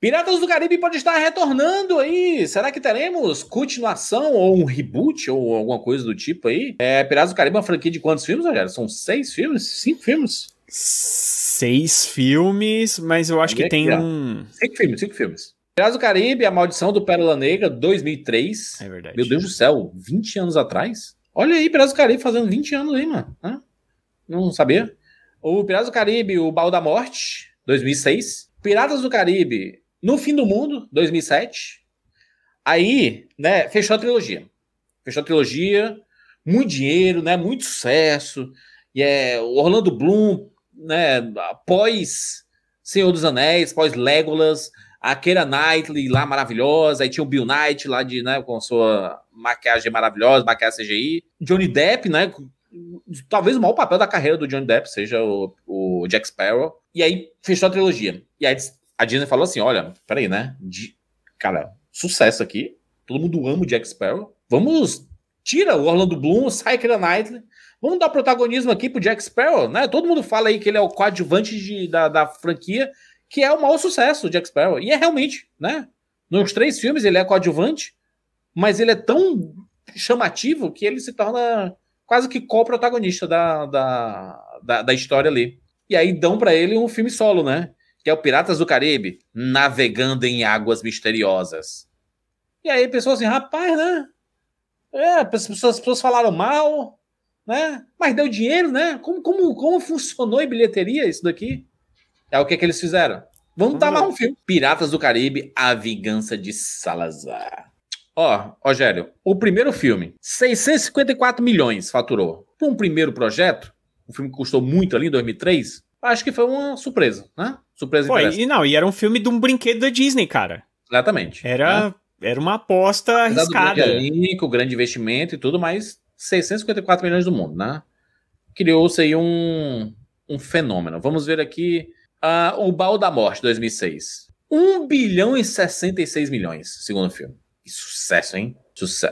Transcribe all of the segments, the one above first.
Piratas do Caribe pode estar retornando aí. Será que teremos continuação ou um reboot ou alguma coisa do tipo aí? É, Piratas do Caribe é uma franquia de quantos filmes, galera? São seis filmes? Cinco filmes? Seis filmes, mas eu acho que tem um. Cinco filmes, cinco filmes. Piratas do Caribe, A Maldição do Pérola Negra, 2003. É verdade. Meu Deus do céu, 20 anos atrás? Olha aí, Piratas do Caribe fazendo 20 anos aí, mano. Né? Não sabia? O Piratas do Caribe, O Baú da Morte, 2006. Piratas do Caribe, no fim do mundo, 2007. Aí, né, fechou a trilogia. Fechou a trilogia, muito dinheiro, né, muito sucesso. E é o Orlando Bloom, né, após Senhor dos Anéis, após Legolas, a Keira Knightley lá maravilhosa, aí tinha o Bill Knight lá de, né, com sua maquiagem maravilhosa, maquiagem CGI. Johnny Depp, né, talvez o maior papel da carreira do Johnny Depp seja o, o Jack Sparrow. E aí fechou a trilogia. E aí a Disney falou assim: olha, peraí, né? De, cara, sucesso aqui. Todo mundo ama o Jack Sparrow. Vamos, tira o Orlando Bloom, sai Keira Knightley. Vamos dar protagonismo aqui pro Jack Sparrow, né? Todo mundo fala aí que ele é o coadjuvante de, da, da franquia, que é o maior sucesso, do Jack Sparrow. E é realmente, né? Nos três filmes ele é coadjuvante, mas ele é tão chamativo que ele se torna quase que co-protagonista da, da, da, da história ali. E aí dão para ele um filme solo, né? que é o Piratas do Caribe, navegando em águas misteriosas. E aí, pessoas assim, rapaz, né? É, as pessoas, as pessoas falaram mal, né? Mas deu dinheiro, né? Como, como, como funcionou em bilheteria isso daqui? É o que, que eles fizeram. Vamos dar mais um filme. Piratas do Caribe, A Vingança de Salazar. Ó, oh, Rogério, o primeiro filme, 654 milhões faturou. um primeiro projeto, o filme custou muito ali em 2003, acho que foi uma surpresa, né? Surpresa Pô, e não, e era um filme de um brinquedo da Disney, cara. Exatamente. Era, né? era uma aposta arriscada. Com grande investimento e tudo, mas 654 milhões do mundo, né? Criou-se aí um, um fenômeno. Vamos ver aqui uh, O Baú da Morte, 2006. 1 bilhão e 66 milhões, segundo filme. Que sucesso, hein?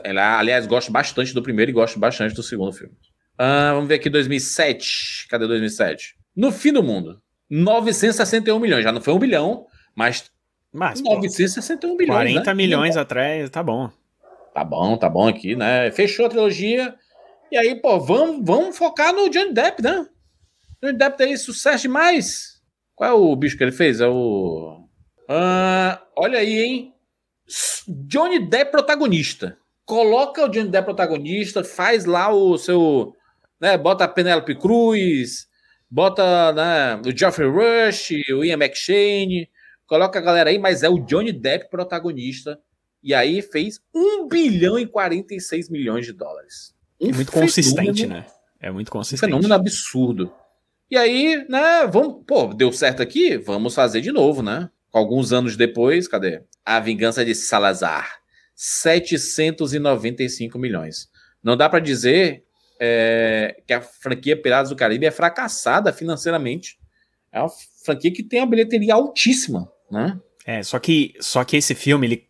ela, Aliás, gosto bastante do primeiro e gosto bastante do segundo filme. Uh, vamos ver aqui 2007. Cadê 2007? No fim do mundo, 961 milhões. Já não foi um bilhão, mas. Mas, 961 pô, milhões. 40 né? milhões é atrás, tá bom. Tá bom, tá bom aqui, né? Fechou a trilogia. E aí, pô, vamos, vamos focar no Johnny Depp, né? Johnny Depp tem sucesso demais. Qual é o bicho que ele fez? É o. Ah, olha aí, hein? Johnny Depp protagonista. Coloca o Johnny Depp protagonista, faz lá o seu. Né, bota a Penélope Cruz, Bota né, o Geoffrey Rush, o Ian McShane, coloca a galera aí, mas é o Johnny Depp protagonista. E aí fez 1 bilhão e 46 milhões de dólares. É um é muito fenômeno, consistente, né? É muito consistente. Um fenômeno absurdo. E aí, né, vamos, pô, deu certo aqui, vamos fazer de novo, né? Alguns anos depois, cadê? A Vingança de Salazar. 795 milhões. Não dá para dizer é, que a franquia Piratas do Caribe é fracassada financeiramente. É uma franquia que tem uma bilheteria altíssima, né? É, só que, só que esse filme, ele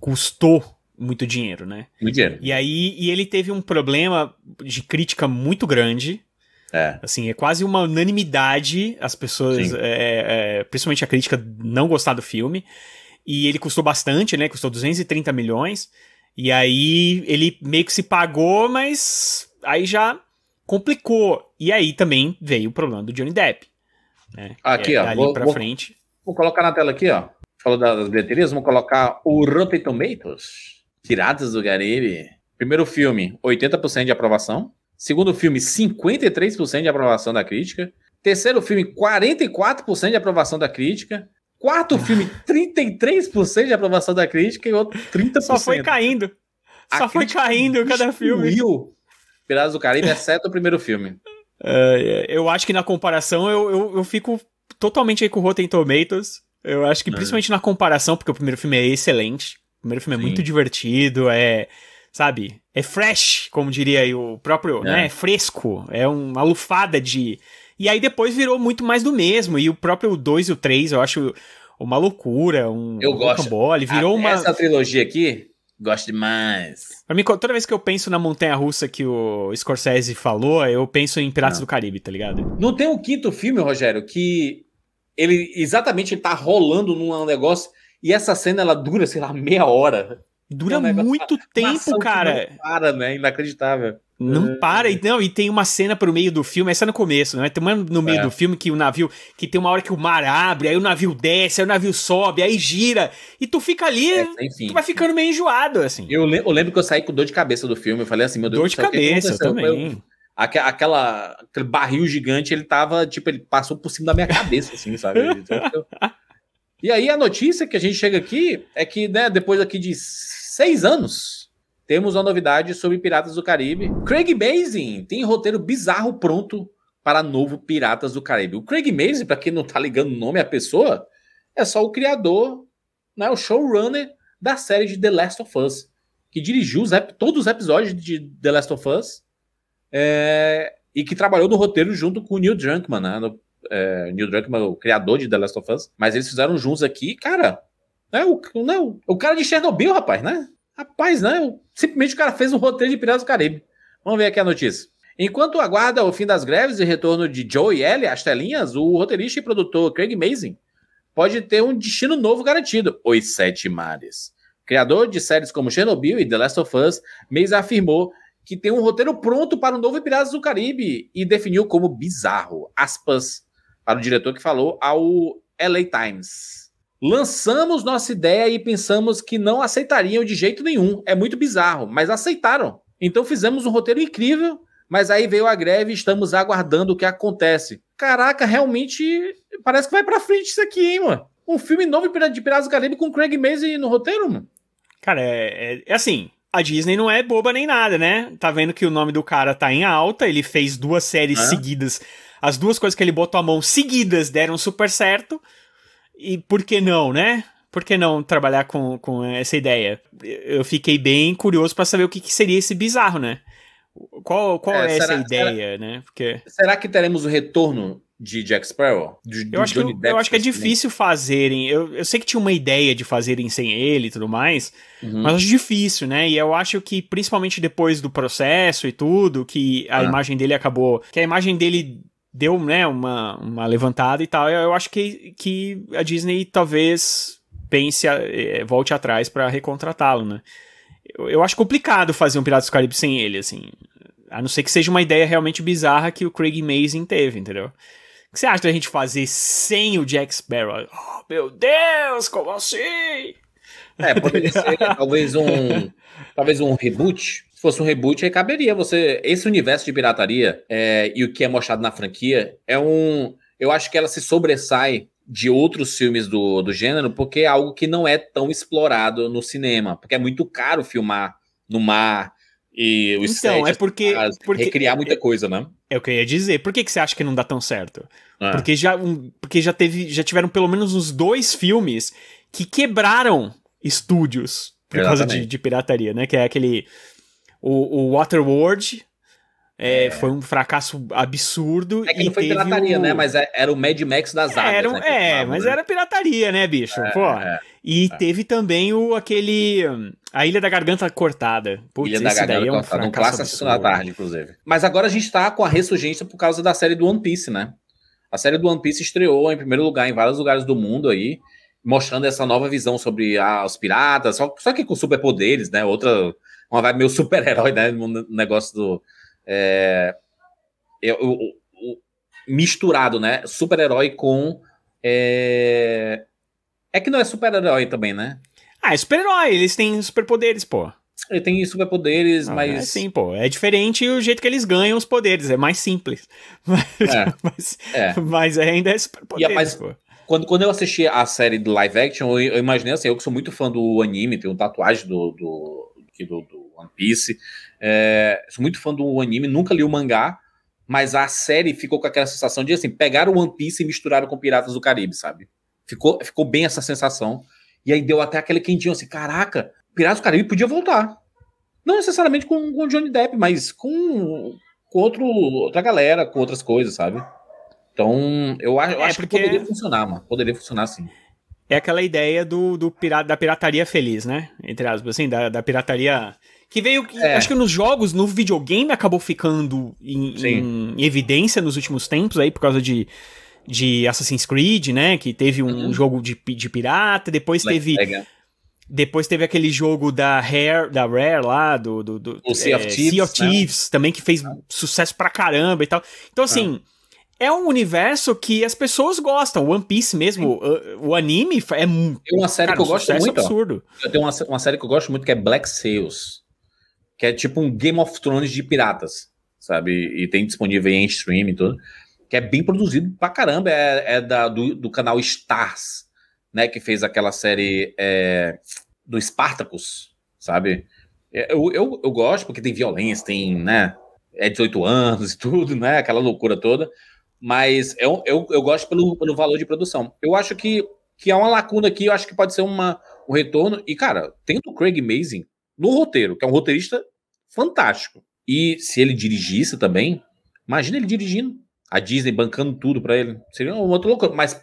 custou muito dinheiro, né? Muito dinheiro. E aí, e ele teve um problema de crítica muito grande, é. Assim, é quase uma unanimidade as pessoas, é, é, principalmente a crítica, não gostar do filme. E ele custou bastante, né? Custou 230 milhões. E aí ele meio que se pagou, mas aí já complicou. E aí também veio o problema do Johnny Depp. Né? Aqui, é, ó. Vou, pra vou, frente. Vou colocar na tela aqui, ó. Falou das bilheterias, vamos colocar o Rotten Tomatoes. Tiradas do Garibe. Primeiro filme, 80% de aprovação. Segundo filme, 53% de aprovação da crítica. Terceiro filme, 44% de aprovação da crítica. Quarto filme, 33% de aprovação da crítica e outro 30%. Só foi caindo. Só foi caindo cada filme. Piratas do Caribe, exceto o primeiro filme. É, é, eu acho que na comparação eu, eu, eu, fico totalmente aí com o Rotten Tomatoes. Eu acho que é. principalmente na comparação, porque o primeiro filme é excelente. O primeiro filme Sim. é muito divertido, é. Sabe? É fresh, como diria aí o próprio. É. Né? É fresco. É uma lufada de. E aí depois virou muito mais do mesmo. E o próprio 2 e o 3, eu acho uma loucura. Um, eu gosto. Cambole, virou Até uma. Essa trilogia aqui, Gosto demais. Pra mim, toda vez que eu penso na montanha russa que o Scorsese falou, eu penso em Piratas Não. do Caribe, tá ligado? Não tem um quinto filme, Rogério, que ele exatamente ele tá rolando num negócio e essa cena ela dura, sei lá, meia hora. Dura é um muito tempo, cara. Para, né? Inacreditável. Não é. para, e, não, e tem uma cena pro meio do filme, essa é no começo, né? Tem uma no meio é. do filme que o navio, que tem uma hora que o mar abre, aí o navio desce, aí o navio sobe, aí gira, e tu fica ali, é, tu vai ficando meio enjoado, assim. Eu, eu, lembro que eu saí com dor de cabeça do filme, eu falei assim, meu Deus Dor de cabeça, também. aquela, aquele barril gigante, ele tava, tipo, ele passou por cima da minha cabeça, assim, sabe? Então, e aí a notícia que a gente chega aqui é que, né, depois aqui de seis anos, temos uma novidade sobre Piratas do Caribe. Craig Mazin tem roteiro bizarro pronto para novo Piratas do Caribe. O Craig Mazin, para quem não tá ligando o nome à pessoa, é só o criador, né, o showrunner da série de The Last of Us, que dirigiu os todos os episódios de The Last of Us é, e que trabalhou no roteiro junto com o Neil Druckmann, né, no, é, Neil Druckmann, o criador de The Last of Us, mas eles fizeram juntos aqui, cara. Né, o, não, né, o cara de Chernobyl, rapaz, né? Rapaz, Simplesmente o cara fez um roteiro de Piratas do Caribe. Vamos ver aqui a notícia. Enquanto aguarda o fim das greves e retorno de Joe e Ellie às telinhas, o roteirista e produtor Craig Mazin pode ter um destino novo garantido: Os Sete Mares. Criador de séries como Chernobyl e The Last of Us, Mazin afirmou que tem um roteiro pronto para o novo Piratas do Caribe e definiu como bizarro. Aspas para o diretor que falou ao LA Times. Lançamos nossa ideia e pensamos que não aceitariam de jeito nenhum. É muito bizarro, mas aceitaram. Então fizemos um roteiro incrível, mas aí veio a greve e estamos aguardando o que acontece. Caraca, realmente parece que vai pra frente isso aqui, hein, mano? Um filme novo de Piratas do Caribe com Craig Mason no roteiro, mano? Cara, é, é, é assim, a Disney não é boba nem nada, né? Tá vendo que o nome do cara tá em alta, ele fez duas séries é. seguidas. As duas coisas que ele botou a mão seguidas deram super certo. E por que não, né? Por que não trabalhar com, com essa ideia? Eu fiquei bem curioso para saber o que, que, seria esse bizarro, né? Qual, qual é, é será, essa ideia, será, né? Porque... Será que teremos o retorno de Jack Sparrow? De, eu, acho que, eu, Depp, eu acho que é difícil fazerem. Eu, eu sei que tinha uma ideia de fazerem sem ele e tudo mais, uhum. mas acho difícil, né? E eu acho que, principalmente depois do processo e tudo, que a ah. imagem dele acabou. Que a imagem dele deu né, uma, uma levantada e tal. Eu, eu acho que, que a Disney talvez pense, a, eh, volte atrás para recontratá-lo, né? Eu, eu, acho complicado fazer um Piratas do Caribe sem ele, assim. A não ser que seja uma ideia realmente bizarra que o Craig Mazin teve, entendeu? O que você acha da gente fazer sem o Jack Sparrow? Oh, meu Deus, como assim? É, poderia ser né, talvez um talvez um reboot fosse um reboot, aí caberia você. Esse universo de pirataria é, e o que é mostrado na franquia é um. Eu acho que ela se sobressai de outros filmes do, do gênero, porque é algo que não é tão explorado no cinema, porque é muito caro filmar no mar e o então, sets, é porque, as, porque recriar muita é- coisa, né? É o que eu ia dizer. Por que, que você acha que não dá tão certo? É. Porque, já, um, porque já, teve, já tiveram pelo menos uns dois filmes que quebraram estúdios por Exatamente. causa de, de pirataria, né? Que é aquele o, o Waterworld. É, é. Foi um fracasso absurdo. É que não foi pirataria, o... né? Mas é, era o Mad Max das águas. Era, né, é, falava, mas né? era pirataria, né, bicho? É, Pô. É, e teve também o aquele. A Ilha da Garganta Cortada. Putz, Ilha da Garganta um Cortada. Um, clássico da tarde, inclusive. Mas agora a gente tá com a ressurgência por causa da série do One Piece, né? A série do One Piece estreou em primeiro lugar em vários lugares do mundo aí, mostrando essa nova visão sobre ah, os piratas, só, só que com superpoderes, né? Outra uma vibe meio super-herói, né? No negócio do. É, eu, eu, eu, misturado, né? Super-herói com. É... é que não é super-herói também, né? Ah, é super-herói, eles têm superpoderes, pô. Ele tem superpoderes, ah, mas. É sim, pô. É diferente o jeito que eles ganham os poderes, é mais simples. Mas, é, mas, é. mas ainda é superpoderes, é pô. Quando, quando eu assisti a série de live action, eu, eu, imaginei assim, eu que sou muito fã do anime, tenho tatuagem do, do, do, do One Piece. É, sou muito fã do anime, nunca li o mangá, mas a série ficou com aquela sensação de assim, pegaram o One Piece e misturaram com Piratas do Caribe, sabe? Ficou, ficou bem essa sensação. E aí deu até aquele quentinho assim, caraca, Piratas do Caribe podia voltar. Não necessariamente com, o Johnny Depp, mas com, com outro, outra galera, com outras coisas, sabe? Então, eu, acho, eu é porque... que poderia funcionar, mano. Poderia funcionar sim. É aquela ideia do, do pirata, da pirataria feliz, né? Entre aspas, assim, da, da pirataria que veio. É. Acho que nos jogos, no videogame, acabou ficando em, em, evidência nos últimos tempos aí, por causa de. De Assassin's Creed, né? Que teve um uhum. jogo de, de pirata, depois teve. É. Depois teve aquele jogo da Rare, da Rare lá, do. do, do o Sea of é, Thieves. Sea of né? Thieves né? também, que fez ah. sucesso pra caramba e tal. Então, assim. Ah. É um universo que as pessoas gostam. One Piece mesmo, o, o, anime é muito. Tem uma série cara, que eu gosto muito. Absurdo. Eu tenho uma, uma série que eu gosto muito que é Black Sails que é tipo um Game of Thrones de piratas, sabe? E tem disponível em stream e tudo, que é bem produzido pra caramba, é, é da, do, do, canal Stars, né? Que fez aquela série é, do Spartacus, sabe? É, eu, eu, eu gosto porque tem violência, tem, né? É 18 anos e tudo, né? Aquela loucura toda. Mas eu, é eu, eu gosto pelo, pelo valor de produção. Eu acho que, que há é uma lacuna aqui, eu acho que pode ser uma, um retorno. E, cara, tendo o Craig Mazin no roteiro, que é um roteirista fantástico. E se ele dirigisse também, imagina ele dirigindo. A Disney bancando tudo para ele. Seria um outro louco Mas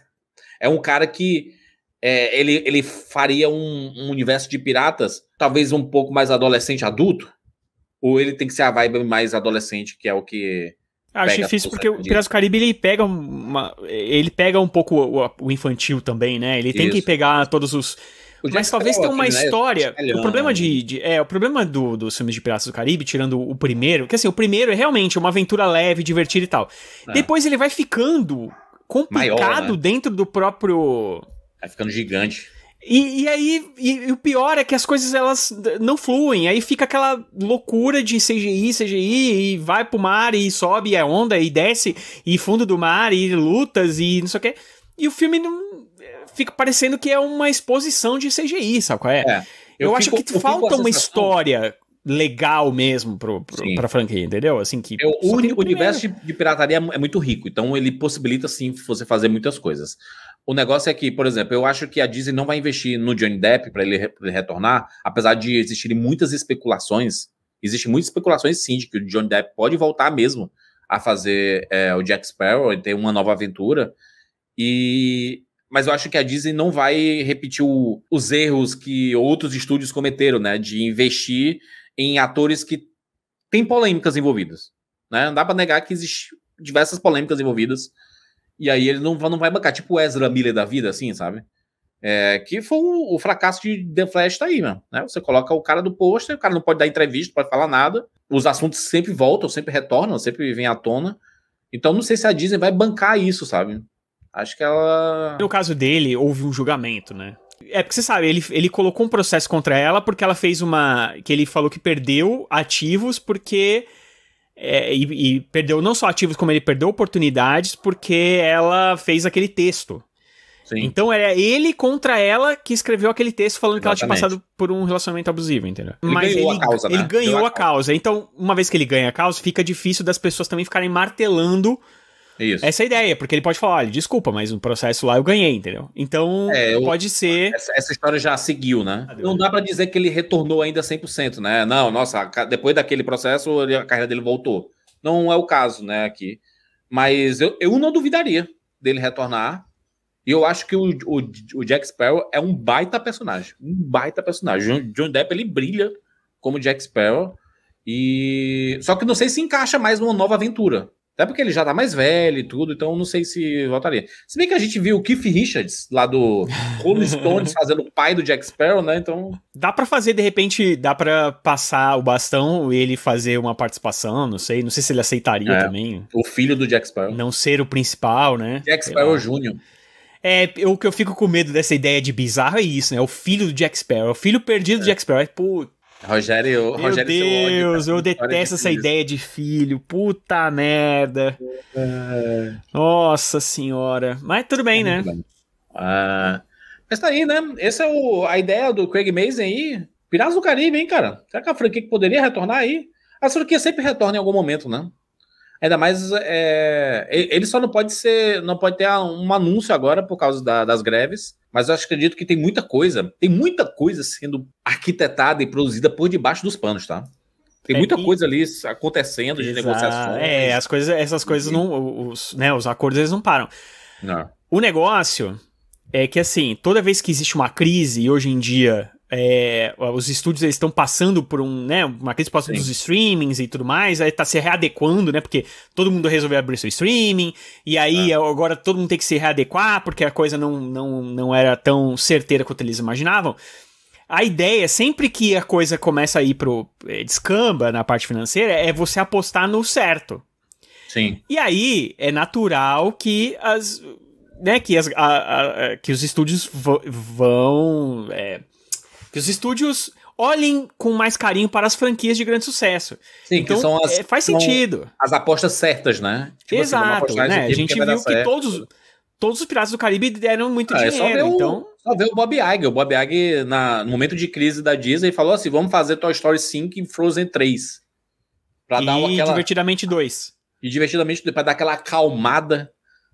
é um cara que é, ele, ele faria um, um, universo de piratas talvez um pouco mais adolescente, adulto. Ou ele tem que ser a vibe mais adolescente, que é o que. Acho difícil porque o Piratas do Caribe ele pega uma, ele pega um pouco o, o infantil também, né? Ele tem Isso. que pegar todos os mas talvez tenha uma né? É história. o problema de, de, é o problema do, dos filmes de Piratas do Caribe, tirando o primeiro, que assim o primeiro é realmente uma aventura leve, divertida e tal. É. Depois ele vai ficando complicado Maior, né? dentro do próprio. Vai ficando gigante. E, e, aí, e, e o pior é que as coisas elas não fluem, aí fica aquela loucura de CGI, CGI, e vai pro mar e sobe, e é onda, e desce, e fundo do mar, e lutas, e não sei o que. E o filme não, fica parecendo que é uma exposição de CGI, sabe qual é? é. Eu, eu fico, acho que eu falta uma história legal mesmo pro, pro, pra franquia, entendeu? Assim que. É, o, o universo de, de, pirataria é muito rico, então ele possibilita, sim você fazer muitas coisas. O negócio é que, por exemplo, eu acho que a Disney não vai investir no Johnny Depp para ele, ele, retornar, apesar de existirem muitas especulações. Existem muitas especulações, sim, de que o Johnny Depp pode voltar mesmo a fazer é, o Jack Sparrow e ter uma nova aventura. E mas eu acho que a Disney não vai repetir o, os erros que outros estúdios cometeram, né? De investir em atores que têm polêmicas envolvidas. Né? Não dá pra negar que existem diversas polêmicas envolvidas. E aí ele não, não vai bancar, tipo o Ezra Miller da vida, assim, sabe? É, que foi o, o, fracasso de The Flash tá aí, mano. Né? Você coloca o cara do pôster, o cara não pode dar entrevista, não pode falar nada. Os assuntos sempre voltam, sempre retornam, sempre vêm à tona. Então não sei se a Disney vai bancar isso, sabe? Acho que ela. No caso dele, houve um julgamento, né? É porque você sabe, ele, ele colocou um processo contra ela porque ela fez uma. que ele falou que perdeu ativos porque. É, e, e perdeu não só ativos, como ele perdeu oportunidades porque ela fez aquele texto. Sim. Então era ele contra ela que escreveu aquele texto falando Exatamente. que ela tinha passado por um relacionamento abusivo, entendeu? Ele Mas ganhou ele, né? a causa, ele né? ganhou a, causa. causa. Então, uma vez que ele ganha a causa, fica difícil das pessoas também ficarem martelando isso. Essa é a ideia, porque ele pode falar, olha, desculpa, mas no processo lá eu ganhei, entendeu? Então, é, eu, pode ser... Essa, essa, história já seguiu, né? Adeus. Ah, não dá para dizer que ele retornou ainda 100%, né? Não, nossa, depois daquele processo a carreira dele voltou. Não é o caso, né, aqui. Mas eu, eu não duvidaria dele retornar. E eu acho que o, o, o Jack Sparrow é um baita personagem. Um baita personagem. John, John Depp, ele brilha como Jack Sparrow. E... Só que não sei se encaixa mais numa nova aventura. Até porque ele já tá mais velho e tudo, então não sei se voltaria. Se bem que a gente viu o Keith Richards, lá do Rolling Stones, fazendo o pai do Jack Sparrow, né? Então. Dá para fazer, de repente, dá para passar o bastão e ele fazer uma participação, não sei. Não sei se ele aceitaria é, também. O filho do Jack Sparrow. Não ser o principal, né? Jack Sparrow Jr. É, o que eu fico com medo dessa ideia de bizarro é isso, né? O filho do Jack Sparrow, o filho perdido é. do Jack Sparrow. É, pô, Rogério, Meu Rogério Deus, eu é detesto de essa ideia de filho. Puta merda. É... Nossa senhora. Mas tudo bem, é né? Ah, mas tá aí, né? Essa é o, a ideia do Craig Mazin aí. Piratas do Caribe, hein, cara? Será que a franquia poderia retornar aí? A franquia sempre retorna em algum momento, né? Ainda mais é, ele só não pode ser, não pode ter um anúncio agora por causa da, das greves. Mas eu acredito que tem muita coisa, tem muita coisa sendo arquitetada e produzida por debaixo dos panos, tá? Tem é muita é, coisa ali acontecendo de negociações. É, as coisas, essas coisas uhum. não, os, né, os acordos eles não param. Não. O negócio é que assim, toda vez que existe uma crise e hoje em dia é, os estúdios estão passando por um, né, uma crise por dos streamings e tudo mais, aí tá se readequando, né, porque todo mundo resolveu abrir seu streaming, e aí é. agora todo mundo tem que se readequar, porque a coisa não, não, não era tão certeira quanto eles imaginavam. A ideia, sempre que a coisa começa a ir pro é, descamba na parte financeira, é você apostar no certo. Sim. E aí é natural que as, né, que, as, a, a, que os estúdios vão é, que os estúdios olhem com mais carinho para as franquias de grande sucesso. Sim, então, que são as, é, faz sentido. As apostas certas, né? Tipo assim, Exato, assim, né? A gente viu que todos todos os Piratas do Caribe deram muito ah, é dinheiro, só ver o, então... Só ver o Bob Iger. O Bob Iger, na, no momento de crise da Disney, falou assim, vamos fazer Toy Story 5 e Frozen 3. Pra e dar aquela... Divertidamente 2. E Divertidamente 2, pra dar aquela acalmada,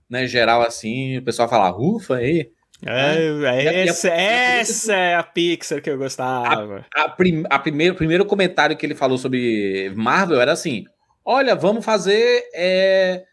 né, geral, assim, o pessoal falar, ufa, aí... É, né? é, essa, essa é a Pixar que eu gostava. A, a prim, a primeiro, primeiro comentário que ele falou sobre Marvel era assim: olha, vamos fazer. É,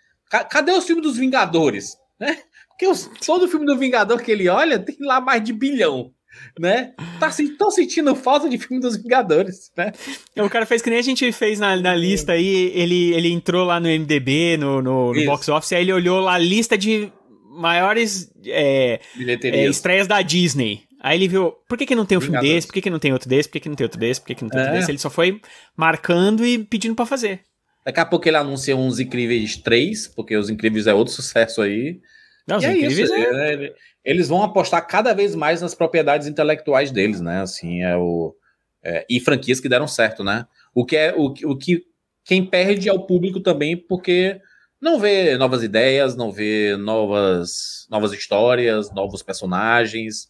cadê o filme dos Vingadores? Né? Porque os, todo filme do Vingador que ele olha tem lá mais de bilhão. Né? Tá, sentindo falta de filme dos Vingadores, né? O cara fez que nem a gente fez na, na lista aí, ele, ele entrou lá no MDB, no, no, no box office, aí ele olhou lá a lista de maiores é, é, estreias da Disney. Aí ele viu, por que, que não tem um filme desse? Por que, que não tem outro desse? Por que, que não tem outro desse? Por que, que não tem outro é. desse? Ele só foi marcando e pedindo para fazer. Daqui a pouco ele anuncia uns Incríveis 3, porque os Incríveis é outro sucesso aí. Não, e é isso, é... é né, eles vão apostar cada vez mais nas propriedades intelectuais deles, né? Assim, é o. É, e franquias que deram certo, né? O que é o, o que quem perde é o público também, porque não vê novas ideias, não vê novas, novas histórias, novos personagens.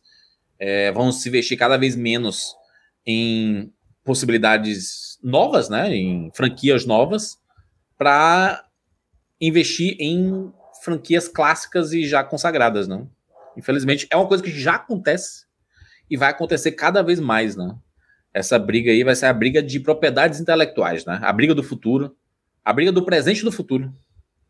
É, vão se investir cada vez menos em possibilidades novas, né, em franquias novas, para investir em franquias clássicas e já consagradas, não? Né? Infelizmente é uma coisa que já acontece e vai acontecer cada vez mais, não? Né? Essa briga aí vai ser a briga de propriedades intelectuais, né? A briga do futuro, a briga do presente e do futuro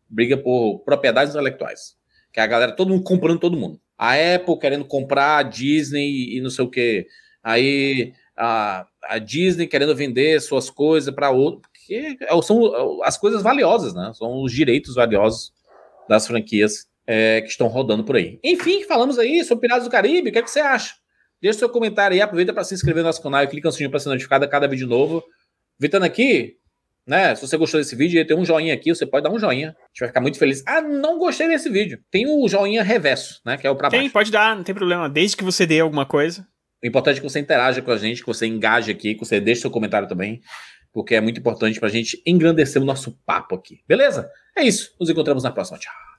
briga por propriedades intelectuais. Que é a galera, todo mundo comprando todo mundo. A Apple querendo comprar a Disney e não sei o quê. Aí a, a Disney querendo vender suas coisas para outro. Porque é são é as coisas valiosas, né? São os direitos valiosos das franquias é, que estão rodando por aí. Enfim, falamos aí sobre Piratas do Caribe. O que, é que você acha? Deixa seu comentário aí, aproveita para se inscrever no nosso canal e clica no sininho para ser notificado a cada vídeo novo. Vitando aqui, né? Se você gostou desse vídeo, tem um joinha aqui, você pode dar um joinha. A gente vai ficar muito feliz. Ah, não gostei desse vídeo. Tem o joinha reverso, né? Que é o pra baixo. Tem, pode dar, não tem problema. Desde que você dê alguma coisa. O importante é que você interaja com a gente, que você engaje aqui, que você deixe seu comentário também, porque é muito importante pra gente engrandecer o nosso papo aqui. Beleza? É isso. Nos encontramos na próxima. Tchau.